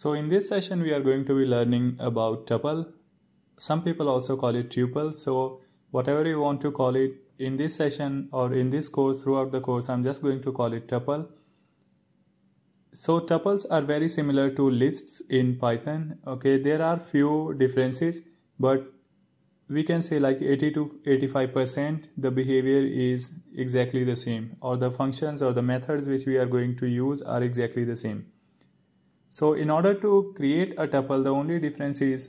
So in this session we are going to be learning about tuple. Some people also call it tuple. So whatever you want to call it in this session or in this course throughout the course I'm just going to call it tuple. So tuples are very similar to lists in Python. Okay, there are few differences but we can say like 80 to 85% the behavior is exactly the same or the functions or the methods which we are going to use are exactly the same. So in order to create a tuple, the only difference is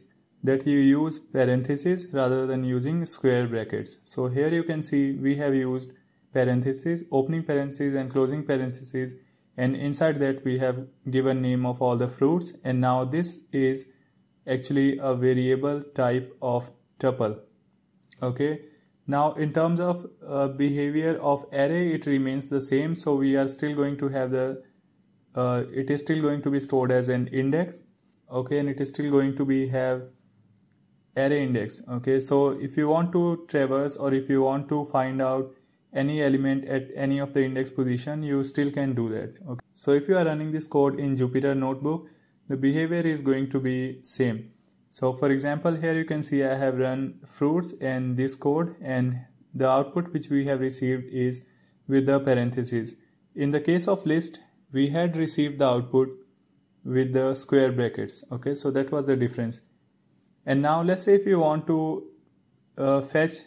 that you use parentheses rather than using square brackets. So here you can see we have used parentheses, opening parentheses and closing parentheses and inside that we have given name of all the fruits and now this is actually a variable type of tuple. Okay. Now in terms of uh, behavior of array it remains the same so we are still going to have the uh, it is still going to be stored as an index okay and it is still going to be have array index okay so if you want to traverse or if you want to find out any element at any of the index position you still can do that okay so if you are running this code in jupyter notebook the behavior is going to be same so for example here you can see i have run fruits and this code and the output which we have received is with the parentheses in the case of list we had received the output with the square brackets okay so that was the difference and now let's say if you want to uh, fetch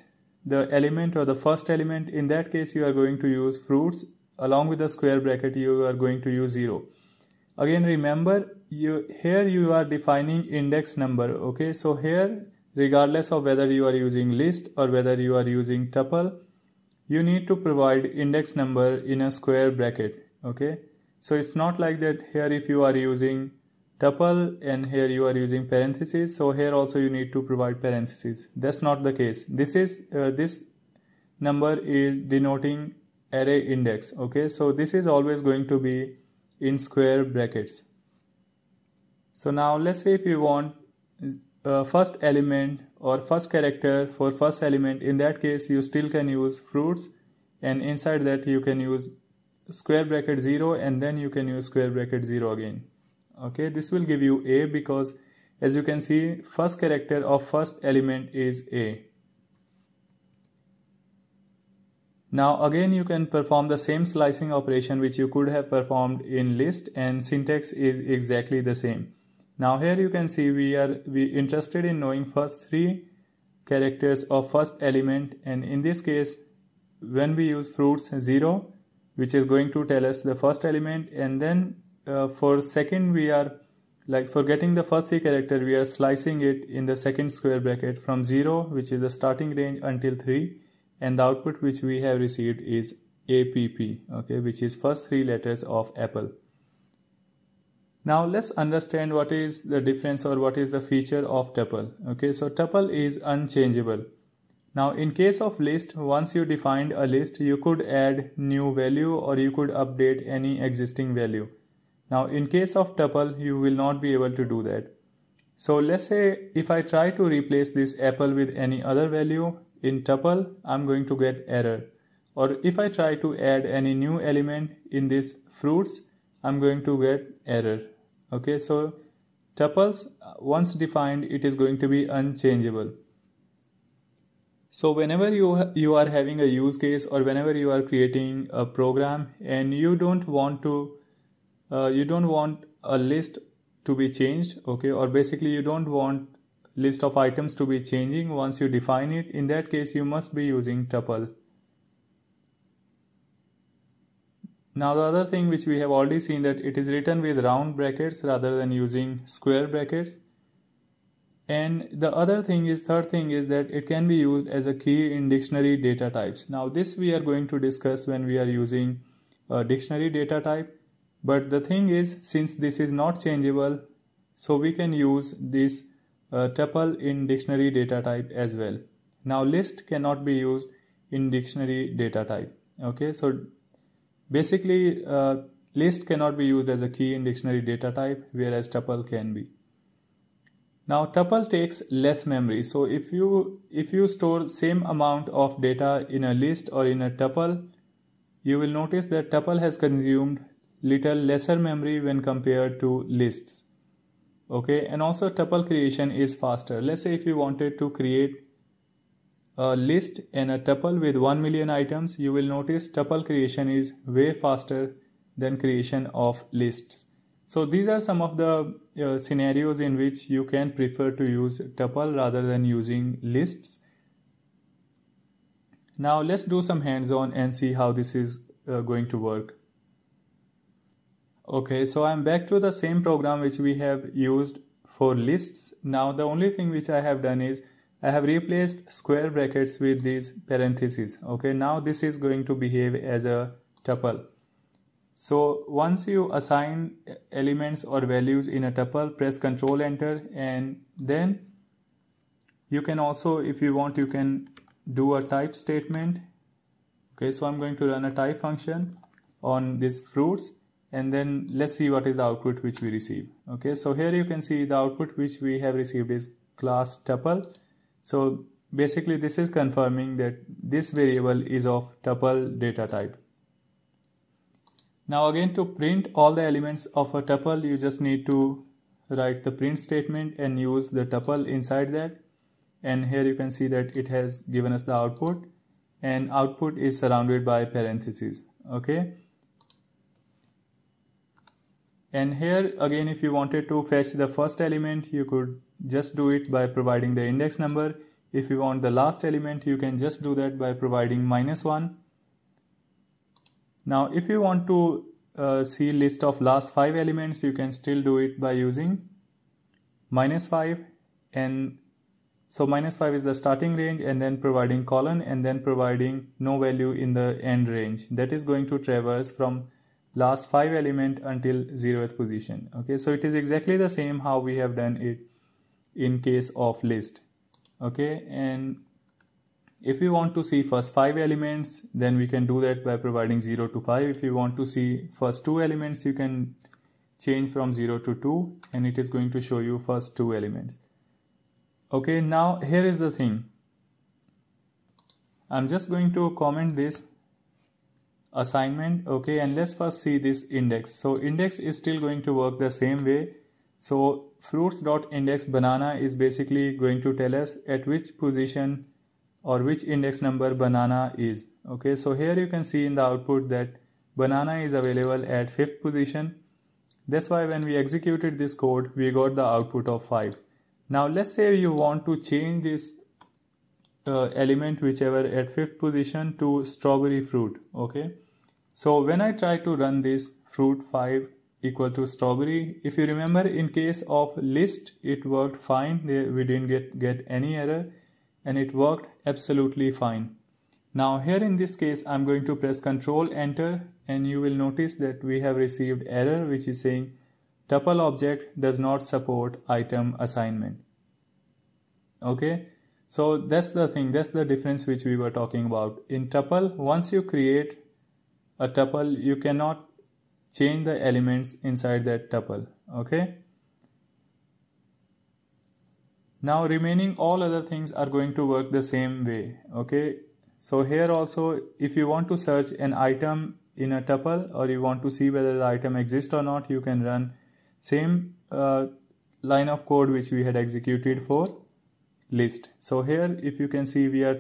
the element or the first element in that case you are going to use fruits along with the square bracket you are going to use 0 again remember you here you are defining index number okay so here regardless of whether you are using list or whether you are using tuple you need to provide index number in a square bracket okay so it's not like that here if you are using tuple and here you are using parentheses. So here also you need to provide parentheses. That's not the case. This is uh, this number is denoting array index. Okay, so this is always going to be in square brackets. So now let's say if you want uh, first element or first character for first element in that case you still can use fruits and inside that you can use square bracket 0 and then you can use square bracket 0 again okay this will give you a because as you can see first character of first element is a now again you can perform the same slicing operation which you could have performed in list and syntax is exactly the same now here you can see we are we interested in knowing first three characters of first element and in this case when we use fruits 0 which is going to tell us the first element and then uh, for second we are like for getting the first three character we are slicing it in the second square bracket from 0 which is the starting range until 3 and the output which we have received is app okay which is first three letters of apple now let's understand what is the difference or what is the feature of tuple okay so tuple is unchangeable now in case of list, once you defined a list, you could add new value or you could update any existing value. Now in case of tuple, you will not be able to do that. So let's say if I try to replace this apple with any other value in tuple, I'm going to get error. Or if I try to add any new element in this fruits, I'm going to get error. Okay, so tuples once defined, it is going to be unchangeable so whenever you you are having a use case or whenever you are creating a program and you don't want to uh, you don't want a list to be changed okay or basically you don't want list of items to be changing once you define it in that case you must be using tuple now the other thing which we have already seen that it is written with round brackets rather than using square brackets and the other thing is third thing is that it can be used as a key in dictionary data types now this we are going to discuss when we are using a dictionary data type but the thing is since this is not changeable so we can use this uh, tuple in dictionary data type as well now list cannot be used in dictionary data type okay so basically uh, list cannot be used as a key in dictionary data type whereas tuple can be now tuple takes less memory. So if you if you store same amount of data in a list or in a tuple, you will notice that tuple has consumed little lesser memory when compared to lists. Okay, and also tuple creation is faster. Let's say if you wanted to create a list and a tuple with 1 million items, you will notice tuple creation is way faster than creation of lists. So these are some of the uh, scenarios in which you can prefer to use tuple rather than using lists. Now let's do some hands-on and see how this is uh, going to work. Okay, so I'm back to the same program which we have used for lists. Now the only thing which I have done is I have replaced square brackets with these parentheses. Okay, now this is going to behave as a tuple. So once you assign elements or values in a tuple, press Control Enter, and then you can also, if you want, you can do a type statement. Okay, so I'm going to run a type function on these fruits, and then let's see what is the output which we receive. Okay, so here you can see the output which we have received is class tuple. So basically, this is confirming that this variable is of tuple data type. Now again to print all the elements of a tuple you just need to write the print statement and use the tuple inside that and here you can see that it has given us the output and output is surrounded by parentheses okay and here again if you wanted to fetch the first element you could just do it by providing the index number if you want the last element you can just do that by providing minus 1 now if you want to uh, see list of last five elements you can still do it by using minus 5 and so minus 5 is the starting range and then providing colon and then providing no value in the end range that is going to traverse from last 5 element until 0th position okay so it is exactly the same how we have done it in case of list okay and if we want to see first 5 elements, then we can do that by providing 0 to 5. If you want to see first 2 elements, you can change from 0 to 2 and it is going to show you first 2 elements. Okay, now here is the thing. I'm just going to comment this assignment okay and let's first see this index so index is still going to work the same way so fruits dot index banana is basically going to tell us at which position or which index number banana is okay so here you can see in the output that banana is available at fifth position that's why when we executed this code we got the output of 5 now let's say you want to change this uh, element whichever at fifth position to strawberry fruit okay so when i try to run this fruit 5 equal to strawberry if you remember in case of list it worked fine we didn't get get any error and it worked absolutely fine. Now here in this case I'm going to press Ctrl enter and you will notice that we have received error which is saying tuple object does not support item assignment. Okay, so that's the thing, that's the difference which we were talking about. In tuple, once you create a tuple, you cannot change the elements inside that tuple. Okay now remaining all other things are going to work the same way okay so here also if you want to search an item in a tuple or you want to see whether the item exists or not you can run same uh, line of code which we had executed for list so here if you can see we are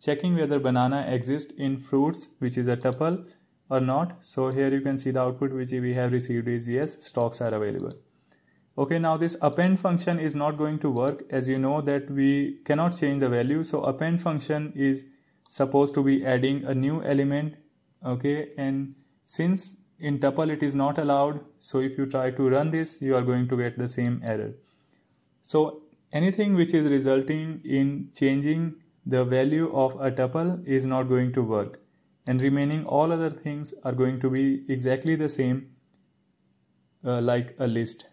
checking whether banana exists in fruits which is a tuple or not so here you can see the output which we have received is yes stocks are available okay now this append function is not going to work as you know that we cannot change the value so append function is supposed to be adding a new element okay and since in tuple it is not allowed so if you try to run this you are going to get the same error so anything which is resulting in changing the value of a tuple is not going to work and remaining all other things are going to be exactly the same uh, like a list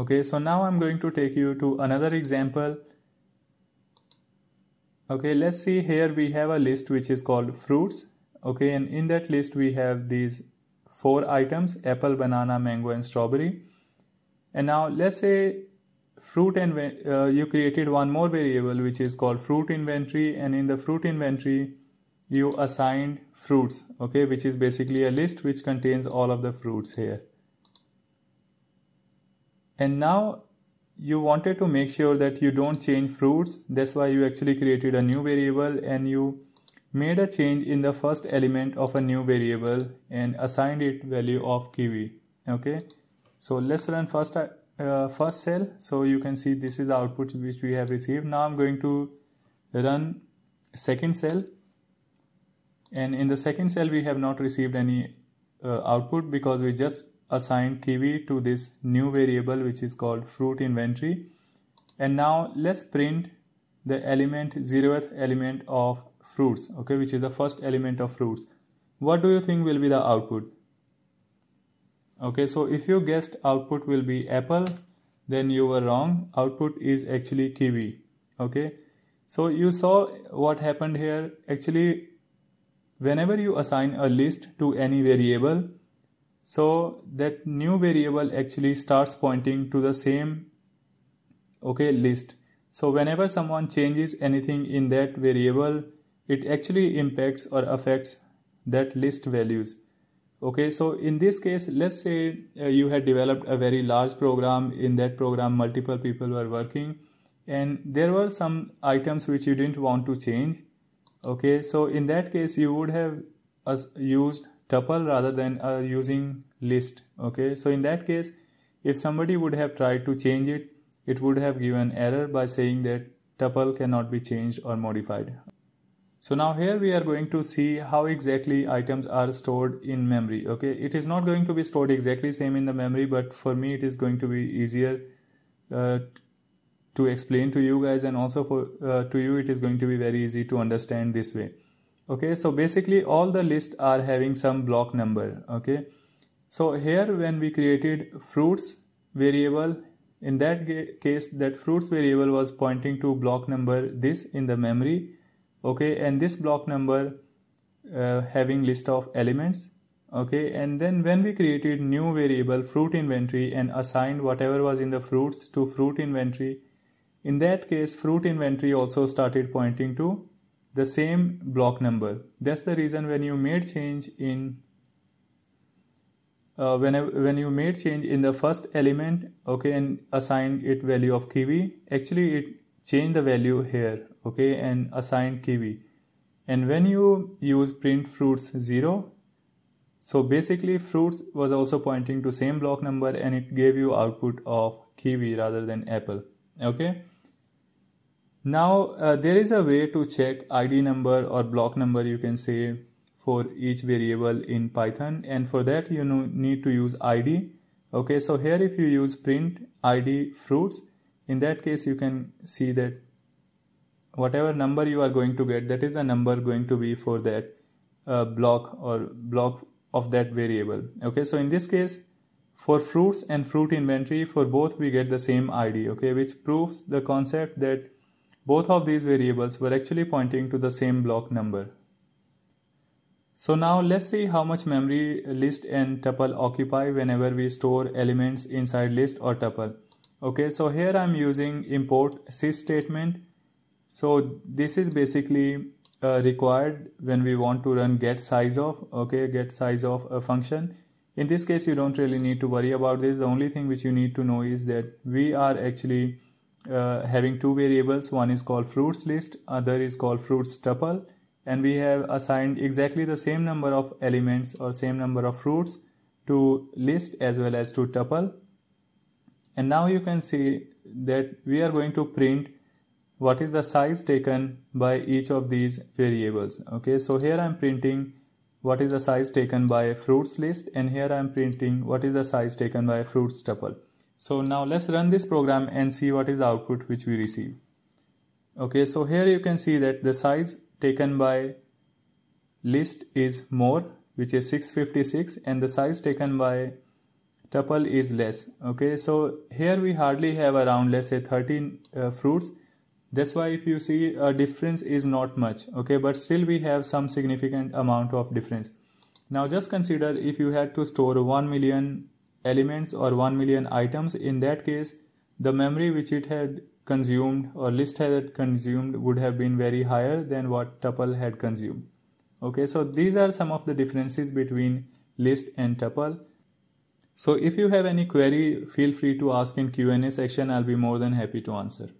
okay so now i'm going to take you to another example okay let's see here we have a list which is called fruits okay and in that list we have these four items apple banana mango and strawberry and now let's say fruit and uh, you created one more variable which is called fruit inventory and in the fruit inventory you assigned fruits okay which is basically a list which contains all of the fruits here and now you wanted to make sure that you don't change fruits that's why you actually created a new variable and you made a change in the first element of a new variable and assigned it value of kiwi okay so let's run first uh, first cell so you can see this is the output which we have received now i'm going to run second cell and in the second cell we have not received any uh, output because we just assigned kiwi to this new variable which is called fruit inventory and now let's print the element 0th element of fruits okay which is the first element of fruits what do you think will be the output okay so if you guessed output will be apple then you were wrong output is actually kiwi okay so you saw what happened here actually whenever you assign a list to any variable so that new variable actually starts pointing to the same okay list so whenever someone changes anything in that variable it actually impacts or affects that list values okay so in this case let's say uh, you had developed a very large program in that program multiple people were working and there were some items which you didn't want to change okay so in that case you would have uh, used tuple rather than uh, using list okay so in that case if somebody would have tried to change it it would have given error by saying that tuple cannot be changed or modified so now here we are going to see how exactly items are stored in memory okay it is not going to be stored exactly same in the memory but for me it is going to be easier uh, to explain to you guys and also for uh, to you it is going to be very easy to understand this way okay so basically all the list are having some block number okay so here when we created fruits variable in that case that fruits variable was pointing to block number this in the memory okay and this block number uh, having list of elements okay and then when we created new variable fruit inventory and assigned whatever was in the fruits to fruit inventory in that case fruit inventory also started pointing to the same block number. That's the reason when you made change in uh, when, when you made change in the first element okay and assigned it value of kiwi actually it changed the value here okay and assigned kiwi and when you use print fruits 0 so basically fruits was also pointing to same block number and it gave you output of kiwi rather than apple okay now uh, there is a way to check ID number or block number you can say for each variable in Python and for that you know, need to use ID. Okay, so here if you use print ID fruits, in that case you can see that whatever number you are going to get, that is the number going to be for that uh, block or block of that variable. Okay, so in this case, for fruits and fruit inventory, for both we get the same ID, okay, which proves the concept that both of these variables were actually pointing to the same block number. So now let's see how much memory list and tuple occupy whenever we store elements inside list or tuple. Okay, so here I'm using import sys statement. So this is basically uh, required when we want to run get size of, okay, get size of a function. In this case, you don't really need to worry about this. The only thing which you need to know is that we are actually uh, having two variables one is called fruits list other is called fruits tuple and we have assigned exactly the same number of elements or same number of fruits to list as well as to tuple and now you can see that we are going to print what is the size taken by each of these variables okay so here i'm printing what is the size taken by fruits list and here i'm printing what is the size taken by fruits tuple so now let's run this program and see what is the output which we receive. Okay, so here you can see that the size taken by list is more which is 656 and the size taken by tuple is less. Okay, so here we hardly have around let's say 13 uh, fruits. That's why if you see a difference is not much. Okay, but still we have some significant amount of difference. Now just consider if you had to store 1 million elements or 1 million items, in that case, the memory which it had consumed or list had consumed would have been very higher than what tuple had consumed. Okay, so these are some of the differences between list and tuple. So if you have any query, feel free to ask in Q&A section. I'll be more than happy to answer.